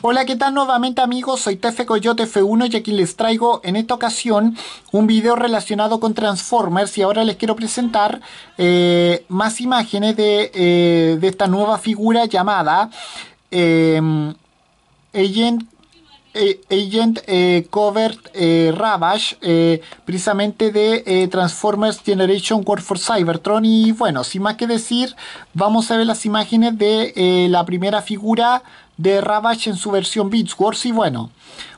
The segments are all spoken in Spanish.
Hola, ¿qué tal nuevamente amigos? Soy Tefe Coyote F1 y aquí les traigo en esta ocasión un video relacionado con Transformers y ahora les quiero presentar eh, más imágenes eh, de, esta nueva figura llamada em, Agent, eh, Agent Covert Ravage, precisamente de Transformers Generation War for Cybertron y bueno, sin más que decir, vamos a ver las imágenes de la primera figura de Ravage en su versión Beats Wars. Y bueno,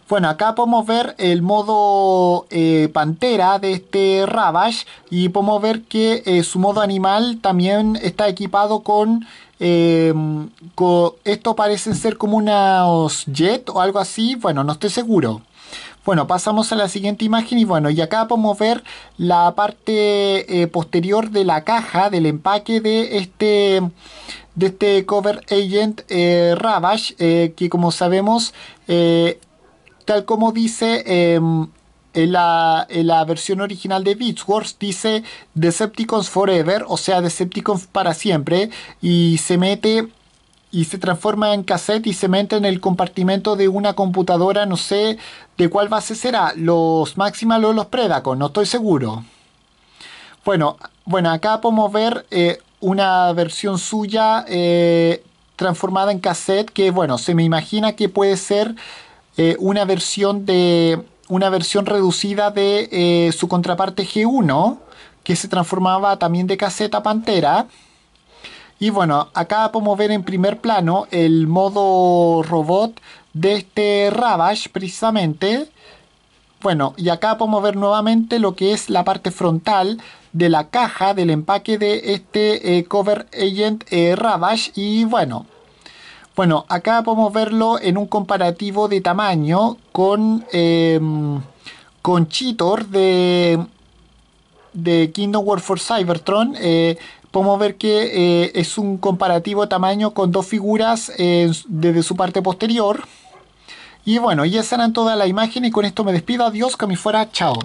bueno, acá podemos ver el modo eh, pantera de este Ravage y podemos ver que eh, su modo animal también está equipado con, em, Esto parecen ser como unos jet o algo así, bueno, no estoy seguro. Bueno, pasamos a la siguiente imagen y bueno, y acá podemos ver la parte eh, posterior de la caja, del empaque de este de este cover agent eh, Ravage, eh, que como sabemos, tal como dice em, en la, la, versión original de Beats Wars, dice Decepticons Forever, o sea, Decepticons para siempre, y se mete y se transforma en cassette y se mete en el compartimento de una computadora, no sé de cuál base será, los Maximal o los Predacos, no estoy seguro. Bueno, bueno acá podemos ver eh, una versión suya eh, transformada en cassette que, bueno, se me imagina que puede ser eh, una versión de una versión reducida de su contraparte G1 que se transformaba también de cassette a Pantera. Y bueno, acá podemos ver en primer plano el modo robot de este Ravage precisamente. Bueno, y acá podemos ver nuevamente lo que es la parte frontal de la caja del empaque de este eh, Cover Agent eh, Ravage. Y bueno, bueno, acá podemos verlo en un comparativo de tamaño con, em, Cheetor de, de Kingdom War for Cybertron. Eh, podemos ver que eh, es un comparativo de tamaño con dos figuras eh, desde su parte posterior. Y bueno, ya serán toda la imagen y con esto me despido. Adiós, que me fuera. Chao.